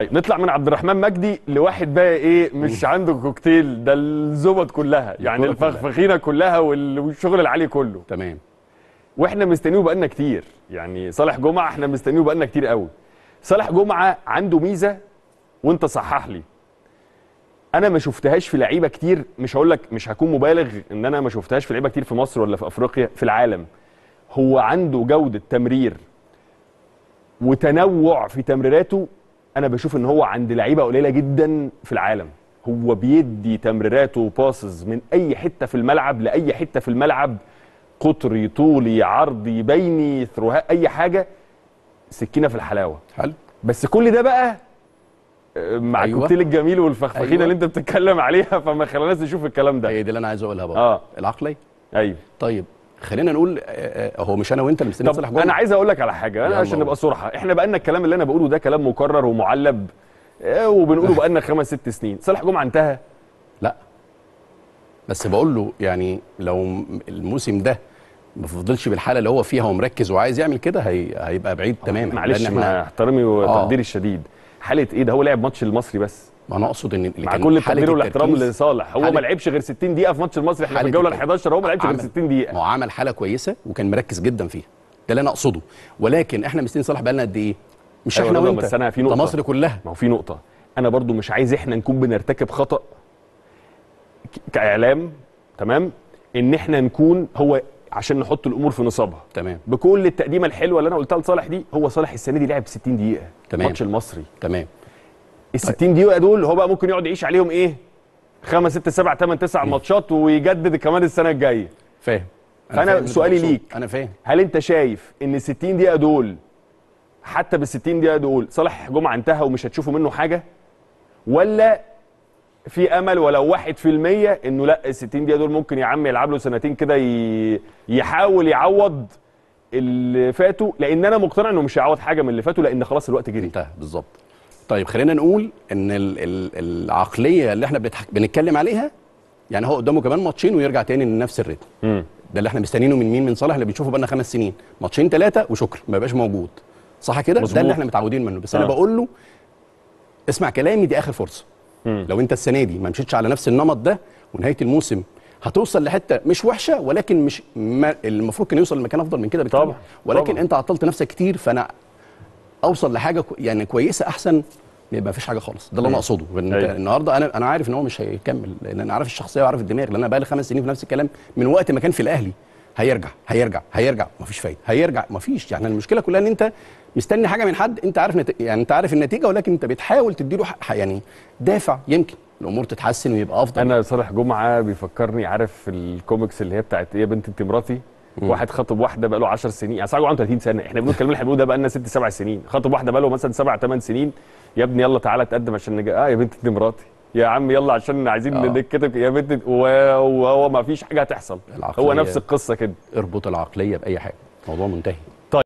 طيب نطلع من عبد الرحمن مجدي لواحد بقى ايه مش عنده كوكتيل ده الزبط كلها يعني الفخفخينه كلها والشغل العالي كله تمام واحنا مستنيه بقالنا كتير يعني صالح جمعه احنا مستنيه بقالنا كتير قوي صالح جمعه عنده ميزه وانت صحح لي انا ما شفتهاش في لعيبه كتير مش هقول لك مش هكون مبالغ ان انا ما شفتهاش في لعيبه كتير في مصر ولا في افريقيا في العالم هو عنده جوده تمرير وتنوع في تمريراته انا بشوف ان هو عند لعيبه قليله جدا في العالم هو بيدي تمريراته وباسز من اي حته في الملعب لاي حته في الملعب قطري طولي عرضي بيني ثروها اي حاجه سكينه في الحلاوه حلو بس كل ده بقى آه، مع أيوة. الكوكتيل الجميل والفخفخينه أيوة. اللي انت بتتكلم عليها فما خلاناش نشوف الكلام ده هي إيه، دي اللي انا عايز اقولها بقى آه. العقليه ايوه طيب خلينا نقول آه، آه، هو مش انا وانت اللي مستنيين صالح جمعه انا عايز اقول لك على حاجه انا عشان نبقى صراحه احنا بقى لنا الكلام اللي انا بقوله ده كلام مكرر ومعلب آه، وبنقوله بقى لنا خمس ست سنين صالح جمعه انتهى لا بس بقول له يعني لو الموسم ده ما فضلش بالحاله اللي هو فيها ومركز وعايز يعمل كده هي... هيبقى بعيد تماما معلش مع احترامي وتقديري آه. الشديد حاله ايه ده هو لعب ماتش المصري بس ما انا اقصد ان مع كل التقدير والاحترام لصالح هو ما لعبش غير 60 دقيقه في ماتش المصري احنا في الجوله ال 11 هو ما لعبش غير 60 دقيقه ما هو عمل حاله كويسه وكان مركز جدا فيها ده اللي انا اقصده ولكن احنا مستنيين صالح بقالنا قد ايه مش أيوة احنا وانت بس انا في نقطه مصر كلها ما هو في نقطه انا برضو مش عايز احنا نكون بنرتكب خطا كاعلام تمام ان احنا نكون هو عشان نحط الامور في نصابها تمام بكل التقديمه الحلوه اللي انا قلتها لصالح دي هو صالح السنه دي لعب 60 دقيقه تمام ماتش المصري تمام ال 60 دقيقه دول هو بقى ممكن يقعد يعيش عليهم ايه خمس ست سبع ثمان تسع ماتشات ويجدد كمان السنه الجايه فاهم فانا سؤالي ليك انا فاهم هل انت شايف ان ال 60 دقيقه دول حتى بال 60 دقيقه دول صالح جمعه انتهى ومش هتشوفوا منه حاجه ولا في امل ولو 1% انه لا ال 60 دقيقه دول ممكن يا عم يلعب له سنتين كده يحاول يعوض اللي فاتوا لان انا مقتنع انه مش هيعوض حاجه من اللي فاتوا لان خلاص الوقت جري انتهى بالظبط طيب خلينا نقول ان العقليه اللي احنا بنتكلم عليها يعني هو قدامه كمان ماتشين ويرجع تاني لنفس الريتم ده اللي احنا مستنيينه من مين من صالح اللي بنشوفه بقالنا خمس سنين ماتشين ثلاثه وشكرا ما بقاش موجود صح كده ده اللي احنا متعودين منه بس آه. انا بقول له اسمع كلامي دي اخر فرصه مم. لو انت السنه دي ما مشيتش على نفس النمط ده ونهايه الموسم هتوصل لحته مش وحشه ولكن مش ما المفروض كان يوصل لمكان افضل من كده بكتير ولكن طبعا. انت عطلت نفسك كتير فانا اوصل لحاجه يعني كويسه احسن يبقى مفيش حاجه خالص ده اللي انا أيوه. اقصده أيوه. النهارده انا انا عارف ان هو مش هيكمل لان انا عارف الشخصيه وعارف الدماغ لان انا بقى لي خمس سنين في نفس الكلام من وقت ما كان في الاهلي هيرجع هيرجع هيرجع مفيش فايده هيرجع مفيش يعني المشكله كلها ان انت مستني حاجه من حد انت عارف نت... يعني انت عارف النتيجه ولكن انت بتحاول له ح... يعني دافع يمكن الامور تتحسن ويبقى افضل انا صالح جمعه بيفكرني عارف الكوميكس اللي هي بتاعت ايه يا بنت انت مراتي واحد خاطب واحده بقى له 10 سنين يعني صاحبه عنده 30 سنه احنا بنقول الكلام اللي احنا بنقوله ده بقى لنا ست سبع سنين خاطب واحده بقى له مثلا سبع ثمان سنين يا ابني يلا تعالى تقدم عشان نج... اه يا بنت دي مراتي يا عم يلا عشان عايزين آه. نكتب نتكتب يا بنت وهو ما فيش حاجه هتحصل هو نفس القصه كده اربط العقليه باي حاجه الموضوع منتهي